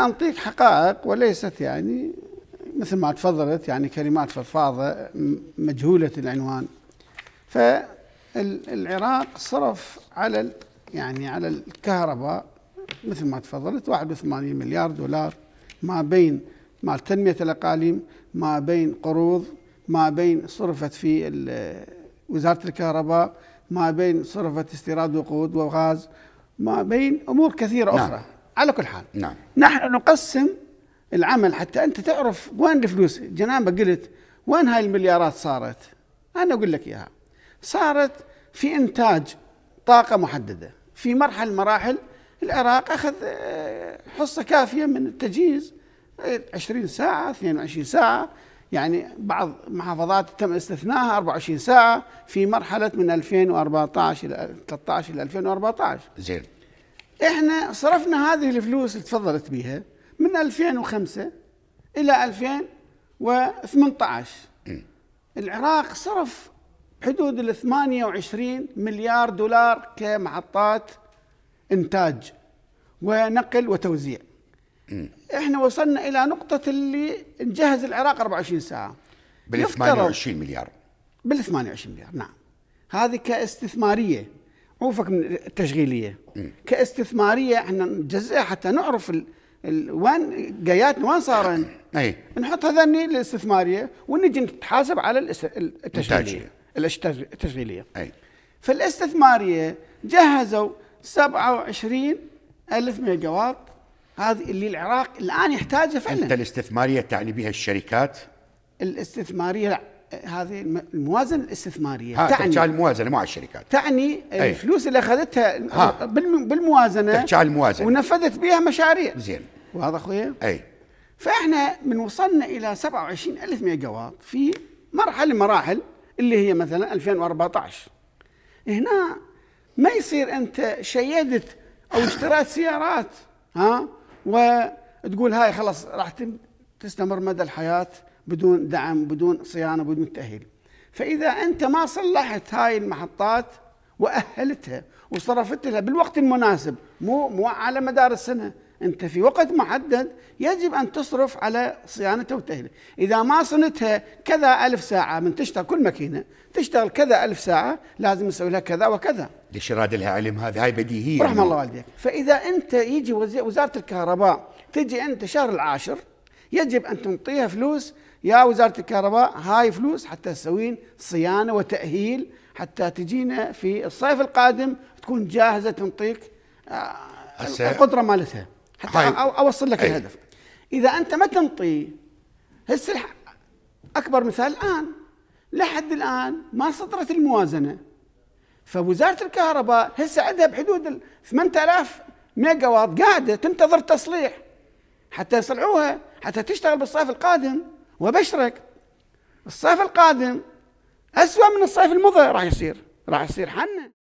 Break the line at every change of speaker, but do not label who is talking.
أعطيك حقائق وليست يعني مثل ما تفضلت يعني كلمات فضفاضة مجهولة العنوان فالعراق صرف على يعني على الكهرباء مثل ما تفضلت 81 مليار دولار ما بين مال تنمية الأقاليم ما بين قروض ما بين صرفت في وزارة الكهرباء ما بين صرفت استيراد وقود وغاز ما بين أمور كثيرة نعم. أخرى نعم. على كل حال نعم نحن نقسم العمل حتى انت تعرف وين الفلوس جنابه قلت وين هاي المليارات صارت انا اقول لك اياها صارت في انتاج طاقه محدده في مرحله من مراحل العراق اخذ آه، حصه كافيه من التجهيز 20 ساعه 22 ساعه يعني بعض محافظات تم استثناها 24 ساعه في مرحله من 2014 الى 13 الى 2014 زين احنا صرفنا هذه الفلوس اللي تفضلت بها من 2005 الى 2018 العراق صرف حدود ال 28 مليار دولار كمحطات انتاج ونقل وتوزيع احنا وصلنا الى نقطه اللي نجهز العراق 24 ساعه بال 28 مليار بال 28 مليار نعم هذه كاستثماريه عوفك من التشغيليه كاستثماريه احنا نجزئها حتى نعرف ال... ال... وين جاياتنا وين صارن اي نحط هذني الاستثماريه ونجي نتحاسب على الاس... التشغيليه التشغيليه اي فالاستثماريه جهزوا 27 ألف واط هذه اللي العراق الآن يحتاجها فعلا أنت الاستثمارية تعني بها الشركات؟ الاستثمارية لا هذه الموازنه الاستثماريه تعني تحكي الموازنه مع الشركات تعني آه، أي. الفلوس اللي اخذتها ها. بالموازنه تحكي على الموازنه ونفذت بها مشاريع زين واضح اخويا؟ اي فاحنا من وصلنا الى 27 الف واط في مرحله مراحل اللي هي مثلا 2014 هنا ما يصير انت شيدت او اشتريت سيارات ها وتقول هاي خلاص راح تستمر مدى الحياه بدون دعم بدون صيانه بدون تاهيل فاذا انت ما صلحت هاي المحطات واهلتها وصرفت لها بالوقت المناسب مو مو على مدار السنه انت في وقت محدد يجب ان تصرف على صيانة وتاهيلها اذا ما صنتها كذا الف ساعه من تشتغل كل ماكينه تشتغل كذا الف ساعه لازم نسوي لها كذا وكذا ليش راد لها علم هذه هاي بديهيه رحم الله والديك فاذا انت يجي وزاره الكهرباء تجي انت شهر العاشر يجب ان تعطيها فلوس يا وزاره الكهرباء هاي فلوس حتى تسوين صيانه وتاهيل حتى تجينا في الصيف القادم تكون جاهزه تنطيك آه، القدره مالتها حتى اوصل لك أي. الهدف اذا انت ما تنطي هسه اكبر مثال الان لحد الان ما سطرت الموازنه فوزاره الكهرباء هسه عندها بحدود 8000 ميجا واط قاعده تنتظر تصليح حتى يصلحوها حتى تشتغل بالصيف القادم وبشرك الصيف القادم أسوأ من الصيف المضى راح يصير راح يصير حنا